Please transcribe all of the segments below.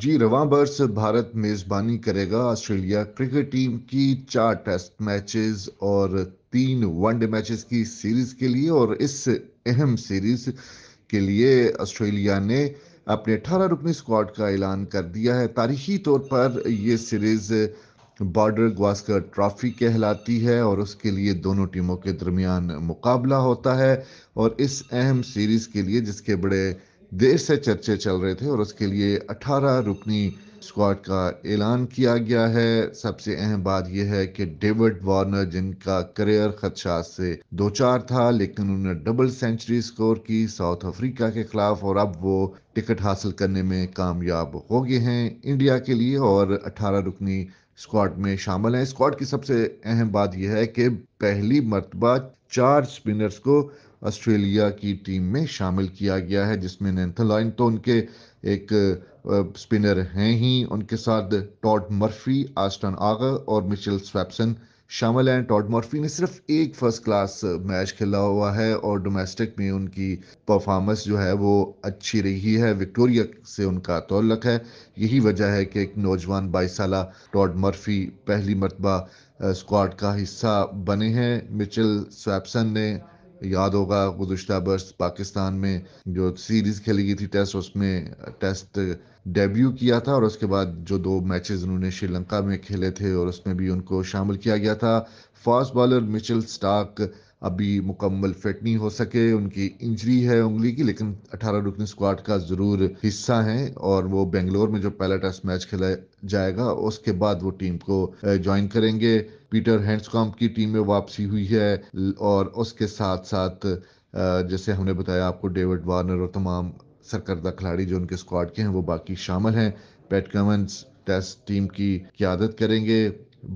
जी रवा बर्स भारत मेज़बानी करेगा ऑस्ट्रेलिया क्रिकेट टीम की चार टेस्ट मैचेस और तीन वनडे मैचेस की सीरीज के लिए और इस अहम सीरीज के लिए ऑस्ट्रेलिया ने अपने 18 रुकनी स्क्वाड का ऐलान कर दिया है तारीखी तौर पर यह सीरीज बॉर्डर ग्वास्कर ट्रॉफी कहलाती है और उसके लिए दोनों टीमों के दरमियान मुकाबला होता है और इस अहम सीरीज के लिए जिसके बड़े देर से चर्चे चल रहे थे और उसके लिए 18 रुकनी स्क्वाड का ऐलान किया गया है सबसे अहम बात यह है कि डेविड वार्नर जिनका करियर खदशात से दो चार था लेकिन उन्होंने डबल सेंचुरी स्कोर की साउथ अफ्रीका के खिलाफ और अब वो टिकट हासिल करने में कामयाब हो गए हैं इंडिया के लिए और 18 रुकनी स्क्वाड में शामिल हैं स्क्वाड की सबसे अहम बात यह है कि पहली मरतबा चार स्पिनर्स को ऑस्ट्रेलिया की टीम में शामिल किया गया है जिसमें नैंथलाइन तो उनके एक स्पिनर हैं ही उनके साथ टॉड मर्फी आस्टन आगर और मिशेल स्वैप्सन शामिल हैं टॉड मर्फी ने सिर्फ एक फर्स्ट क्लास मैच खेला हुआ है और डोमेस्टिक में उनकी परफॉर्मेंस जो है वो अच्छी रही है विक्टोरिया से उनका तल्लक है यही वजह है कि एक नौजवान बाईस साल टॉड मर्फी पहली मरतबा स्क्वाड का हिस्सा बने हैं मिचेल स्वेपसन ने याद होगा गुजशत बर्स पाकिस्तान में जो सीरीज़ खेली गई थी टेस्ट उसमें टेस्ट डेब्यू किया था और उसके बाद जो दो मैचेस उन्होंने श्रीलंका में खेले थे और उसमें भी उनको शामिल किया गया था फास्ट बॉलर मिचेल स्टार्क अभी मुकम्मल फिट नहीं हो सके उनकी इंजरी है उंगली की लेकिन 18 रुकने स्क्वाड का ज़रूर हिस्सा है और वो बेंगलोर में जो पहला टेस्ट मैच खेला जाएगा उसके बाद वो टीम को ज्वाइन करेंगे पीटर हैंड्सकॉम की टीम में वापसी हुई है और उसके साथ साथ जैसे हमने बताया आपको डेविड वार्नर और तमाम सरकर्दा खिलाड़ी जो उनके स्क्वाड के हैं वो बाकी शामिल हैं पैट कमेंट्स टेस्ट टीम की क्यादत करेंगे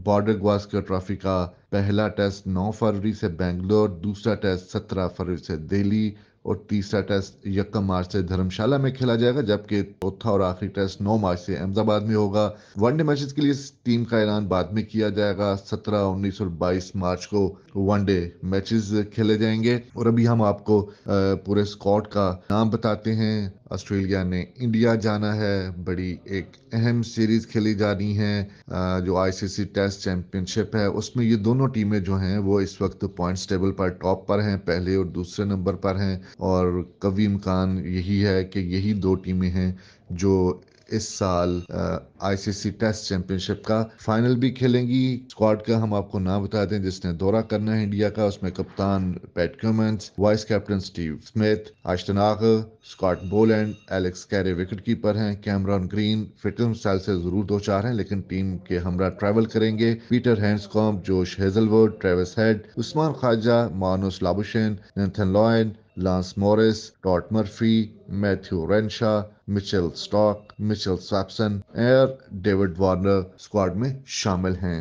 बॉर्डर ग्वास्कर ट्रॉफी का पहला टेस्ट 9 फरवरी से बेंगलोर दूसरा टेस्ट 17 फरवरी से दिल्ली और तीसरा टेस्ट यकम मार्च से धर्मशाला में खेला जाएगा जबकि चौथा और आखिरी टेस्ट 9 मार्च से अहमदाबाद में होगा वनडे मैचेस के लिए टीम का ऐलान बाद में किया जाएगा 17, 19 और 22 मार्च को वनडे मैचेस खेले जाएंगे और अभी हम आपको पूरे स्कॉट का नाम बताते हैं ऑस्ट्रेलिया ने इंडिया जाना है बड़ी एक अहम सीरीज़ खेली जा रही है जो आईसीसी टेस्ट चैम्पियनशिप है उसमें ये दोनों टीमें जो हैं वो इस वक्त पॉइंट्स टेबल पर टॉप पर हैं पहले और दूसरे नंबर पर हैं और कवी खान यही है कि यही दो टीमें हैं जो इस साल आईसीसी टेस्ट चैंपियनशिप का फाइनल भी खेलेंगी स्क्वाड का हम आपको नाम बता दें जिसने दौरा करना है इंडिया का उसमें कप्तान Pat Cummins vice captain Steve Smith आश्तनाक Scott Boland Alex Carey wicket keeper हैं कैमरॉन ग्रीन फिटनेस स्टाइल से जरूर दो चार हैं लेकिन टीम के हमरा ट्रैवल करेंगे Peter Handscomb Josh Hazlewood Travis Head Usman Khawaja Marnus Labuschagne Nathan Lyon Lance Morris, Todd Murphy, Matthew Renshaw, Mitchell Starc Mitchell Swepson और डेविड वार्नर स्क्वाड में शामिल हैं